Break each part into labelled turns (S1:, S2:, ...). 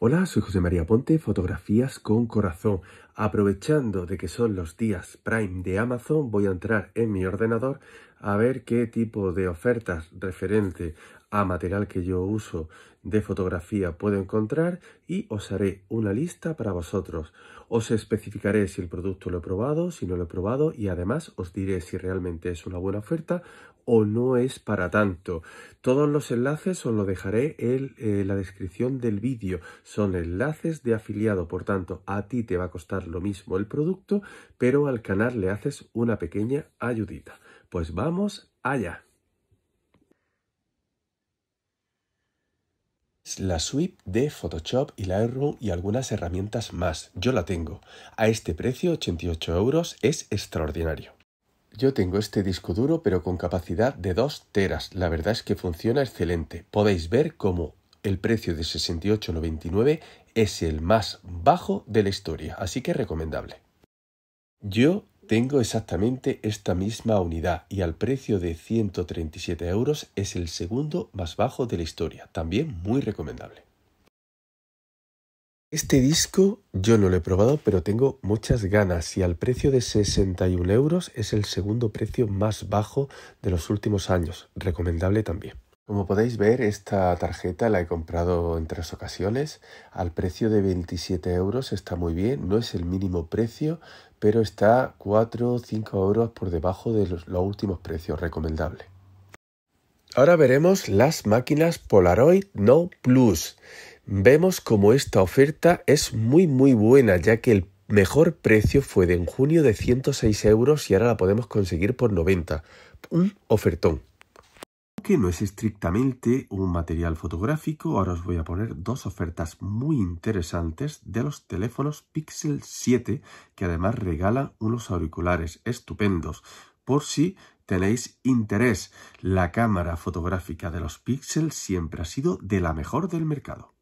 S1: Hola, soy José María Ponte, fotografías con corazón. Aprovechando de que son los días Prime de Amazon, voy a entrar en mi ordenador a ver qué tipo de ofertas referente a material que yo uso de fotografía puedo encontrar y os haré una lista para vosotros. Os especificaré si el producto lo he probado, si no lo he probado y además os diré si realmente es una buena oferta o no es para tanto. Todos los enlaces os los dejaré en la descripción del vídeo. Son enlaces de afiliado, por tanto a ti te va a costar lo mismo el producto, pero al canal le haces una pequeña ayudita. Pues vamos allá. La suite de Photoshop y Lightroom y algunas herramientas más. Yo la tengo. A este precio, 88 euros, es extraordinario. Yo tengo este disco duro pero con capacidad de 2 teras. La verdad es que funciona excelente. Podéis ver cómo el precio de 68,99 es el más bajo de la historia, así que recomendable. Yo tengo exactamente esta misma unidad y al precio de 137 euros es el segundo más bajo de la historia, también muy recomendable. Este disco yo no lo he probado, pero tengo muchas ganas y al precio de 61 euros es el segundo precio más bajo de los últimos años, recomendable también. Como podéis ver, esta tarjeta la he comprado en tres ocasiones al precio de 27 euros. Está muy bien, no es el mínimo precio, pero está 4 o 5 euros por debajo de los, últimos precios recomendables. Ahora veremos las máquinas Polaroid No Plus. Vemos como esta oferta es muy muy buena, ya que el mejor precio fue de en junio de 106 euros y ahora la podemos conseguir por 90. Un ofertón no es estrictamente un material fotográfico, ahora os voy a poner dos ofertas muy interesantes de los teléfonos Pixel 7, que además regalan unos auriculares estupendos, por si tenéis interés. La cámara fotográfica de los Pixel siempre ha sido de la mejor del mercado.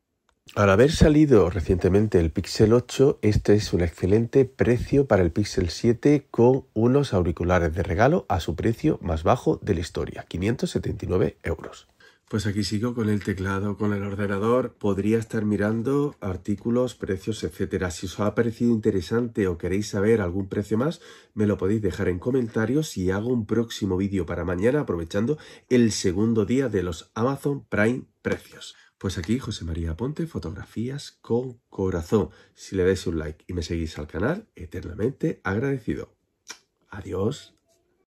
S1: Al haber salido recientemente el Pixel 8, este es un excelente precio para el Pixel 7 con unos auriculares de regalo a su precio más bajo de la historia, 579 euros. Pues aquí sigo con el teclado, con el ordenador. Podría estar mirando artículos, precios, etcétera. Si os ha parecido interesante o queréis saber algún precio más, me lo podéis dejar en comentarios y hago un próximo vídeo para mañana aprovechando el segundo día de los Amazon Prime Precios. Pues aquí José María Ponte, fotografías con corazón. Si le dais un like y me seguís al canal, eternamente agradecido. Adiós.